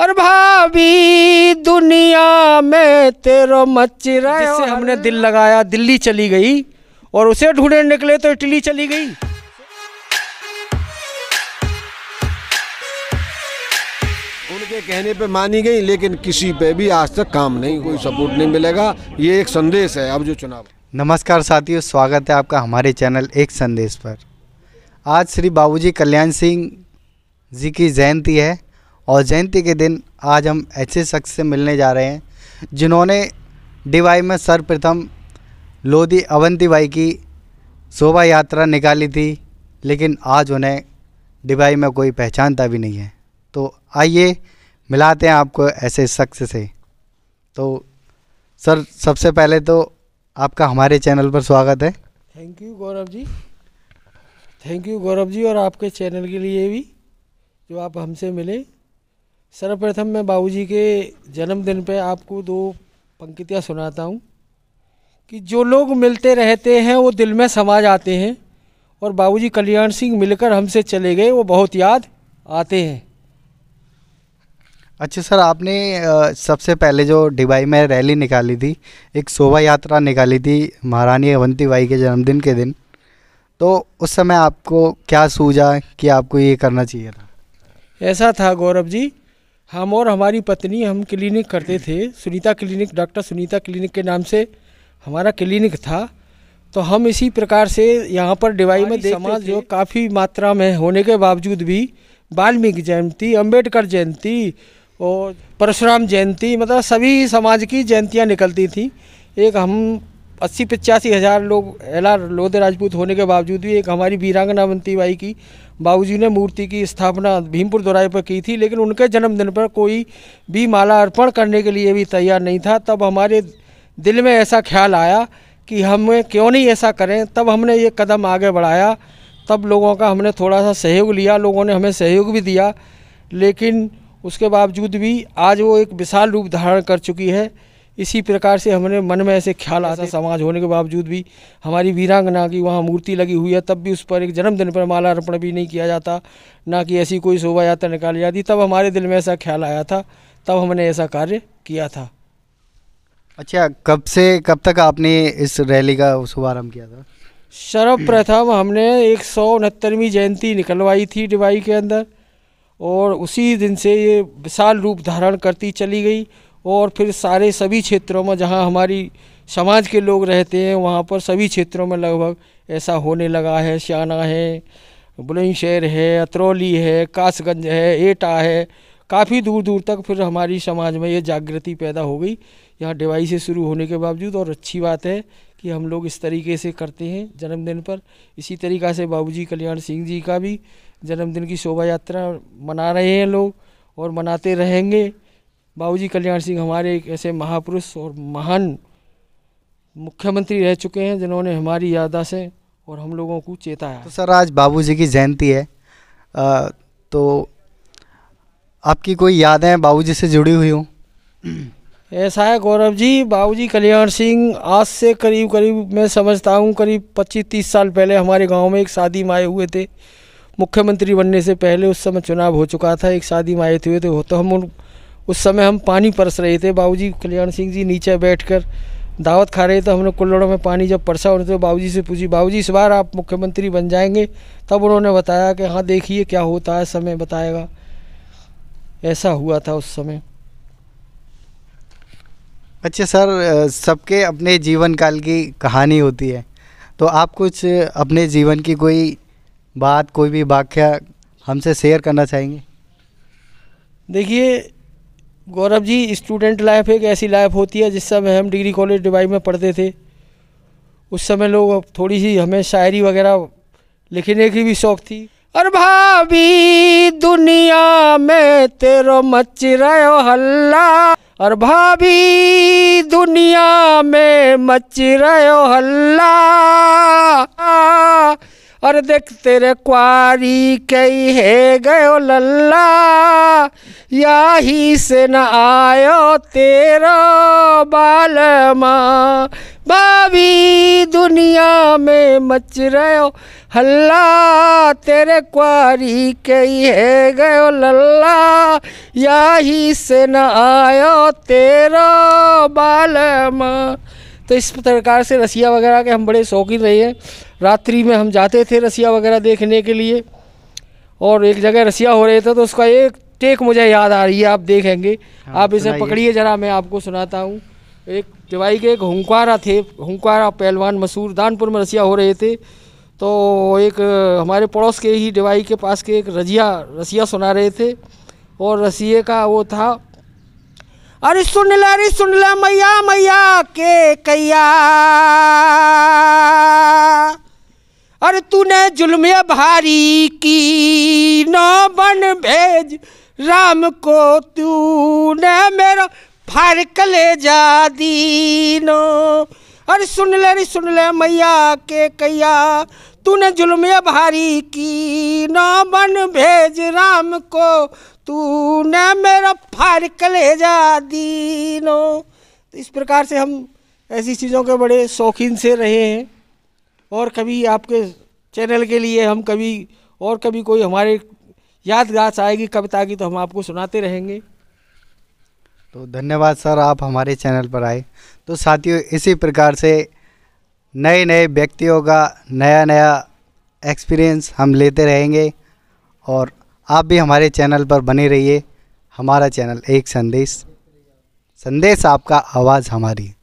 और भाभी दुनिया में तेरो मचिरा जिससे हमने दिल लगाया दिल्ली चली गई और उसे ढूंढने निकले तो इटली चली गई उनके कहने पे मानी गई लेकिन किसी पे भी आज तक काम नहीं कोई सपोर्ट नहीं मिलेगा ये एक संदेश है अब जो चुनाव नमस्कार साथियों स्वागत है आपका हमारे चैनल एक संदेश पर आज श्री बाबूजी कल्याण सिंह जी की जयंती है और जयंती के दिन आज हम ऐसे शख्स से मिलने जा रहे हैं जिन्होंने डीवाई में सर्वप्रथम लोधी अवंतीबाई की शोभा यात्रा निकाली थी लेकिन आज उन्हें डिवाई में कोई पहचानता भी नहीं है तो आइए मिलाते हैं आपको ऐसे शख्स से तो सर सबसे पहले तो आपका हमारे चैनल पर स्वागत है thank you Gaurav ji thank you Gaurav ji और आपके चैनल के लिए भी जो आप हमसे मिले सर्वप्रथम मैं बाबूजी के जन्मदिन पे आपको दो पंक्तियाँ सुनाता हूँ कि जो लोग मिलते रहते हैं वो दिल में समा जाते हैं और बाबूजी कल्याण सिंह मिलकर हमसे चले गए वो बहुत याद आते हैं अच्छा सर आपने सबसे पहले जो डिबाई में रैली निकाली थी एक शोभा यात्रा निकाली थी महारानी अवंती बाई के जन्मदिन के दिन तो उस समय आपको क्या सूझा कि आपको ये करना चाहिए था ऐसा था गौरव जी हम और हमारी पत्नी हम क्लिनिक करते थे Sunita clinic doctor Sunita clinic के नाम से हमारा क्लिनिक था तो हम इसी प्रकार से यहाँ पर डिवाई में समाज जो काफ़ी मात्रा में होने के बावजूद भी वाल्मीकि जयंती अंबेडकर जयंती और परशुराम जयंती मतलब सभी समाज की जयंतियाँ निकलती थी एक हम अस्सी पचासी हज़ार लोग आर लोधे राजपूत होने के बावजूद भी एक हमारी वीरांगना बंती बाई की बाबूजी ने मूर्ति की स्थापना भीमपुर दौराई पर की थी लेकिन उनके जन्मदिन पर कोई भी माला अर्पण करने के लिए भी तैयार नहीं था तब हमारे दिल में ऐसा ख्याल आया कि हमें क्यों नहीं ऐसा करें तब हमने ये कदम आगे बढ़ाया तब लोगों का हमने थोड़ा सा सहयोग लिया लोगों ने हमें सहयोग भी दिया लेकिन उसके बावजूद भी आज वो एक विशाल रूप धारण कर चुकी है इसी प्रकार से हमने मन में ऐसे ख्याल आता समाज होने के बावजूद भी हमारी वीरांगना की वहाँ मूर्ति लगी हुई है तब भी उस पर एक जन्मदिन पर माला अर्पण भी नहीं किया जाता ना कि ऐसी कोई शोभा यात्रा निकाली जाती तब हमारे दिल में ऐसा ख्याल आया था तब हमने ऐसा कार्य किया था अच्छा कब से कब तक आपने इस रैली का शुभारम्भ किया था सर्वप्रथम हमने एक सौ उनहत्तरवीं जयंती निकलवाई थी डिवाई के अंदर और उसी दिन से ये विशाल रूप धारण करती चली गई और फिर सारे सभी क्षेत्रों में जहाँ हमारी समाज के लोग रहते हैं वहाँ पर सभी क्षेत्रों में लगभग ऐसा होने लगा है सियाना है बुलंदशहर है अतरौली है कासगंज है एटा है काफ़ी दूर दूर तक फिर हमारी समाज में ये जागृति पैदा हो गई यहाँ से शुरू होने के बावजूद और अच्छी बात है कि हम लोग इस तरीके से करते हैं जन्मदिन पर इसी तरीक़ा से बाबूजी कल्याण सिंह जी का भी जन्मदिन की शोभा यात्रा मना रहे हैं लोग और मनाते रहेंगे बाबूजी कल्याण सिंह हमारे एक ऐसे महापुरुष और महान मुख्यमंत्री रह चुके हैं जिन्होंने हमारी से और हम लोगों को चेताया तो सर आज बाबूजी की जयंती है आ, तो आपकी कोई यादें बाबूजी से जुड़ी हुई हूँ ऐसा है गौरव जी बाबूजी कल्याण सिंह आज से करीब करीब मैं समझता हूँ करीब 25-30 साल पहले हमारे गांव में एक शादी में आए हुए थे मुख्यमंत्री बनने से पहले उस समय चुनाव हो चुका था एक शादी में आए थे वो तो हम उन उस समय हम पानी परस रहे थे बाबूजी कल्याण सिंह जी नीचे बैठकर दावत खा रहे थे हमने कुल्लड़ों में पानी जब परसा उन्होंने तो बाबूजी से पूछी बाबूजी इस बार आप मुख्यमंत्री बन जाएंगे तब उन्होंने बताया कि हाँ देखिए क्या होता है समय बताएगा ऐसा हुआ था उस समय अच्छा सर सबके अपने जीवन काल की कहानी होती है तो आप कुछ अपने जीवन की कोई बात कोई भी वाक्य हमसे शेयर करना चाहेंगे देखिए गौरव जी स्टूडेंट लाइफ एक ऐसी लाइफ होती है जिस समय हम डिग्री कॉलेज डिवाई में पढ़ते थे उस समय लोग थोड़ी सी हमें शायरी वगैरह लिखने की भी शौक थी और भाभी दुनिया में तेरो मच रहो हल्ला और भाभी दुनिया में मच रहो हल्ला और देख तेरे क्वारी कई है गयो लल्ला यही से न आयो तेरा बालमा बाबी दुनिया में मच रहो हल्ला तेरे क्वारी कई है गयो लल्ला यही से न आयो तेरा बालमा तो इस प्रकार से रसिया वगैरह के हम बड़े शौकीन रहे हैं रात्रि में हम जाते थे रसिया वगैरह देखने के लिए और एक जगह रसिया हो रहे थे तो उसका एक टेक मुझे याद आ रही है आप देखेंगे हाँ, आप इसे पकड़िए जरा मैं आपको सुनाता हूँ एक तिवाई के एक हुंकारा थे हुंकारा पहलवान मशहूर दानपुर में रसिया हो रहे थे तो एक हमारे पड़ोस के ही डिवाई के पास के एक रजिया रसिया सुना रहे थे और रसिए का वो था अरे सुन ला अरे सुन ला मैया मैया के कैया अरे तूने जुलमे भारी की नौ बन भेज राम को तूने मेरा फर कले जा दीनो अरे सुन ले रे सुन ले मैया के कैया तूने जुल्म भारी की नो बन भेज राम को तूने मेरा कले जा दीनो तो इस प्रकार से हम ऐसी चीज़ों के बड़े शौकीन से रहे हैं और कभी आपके चैनल के लिए हम कभी और कभी कोई हमारे यादगार आएगी कविता की तो हम आपको सुनाते रहेंगे तो धन्यवाद सर आप हमारे चैनल पर आए तो साथियों इसी प्रकार से नए नए व्यक्तियों का नया नया एक्सपीरियंस हम लेते रहेंगे और आप भी हमारे चैनल पर बने रहिए हमारा चैनल एक संदेश संदेश आपका आवाज़ हमारी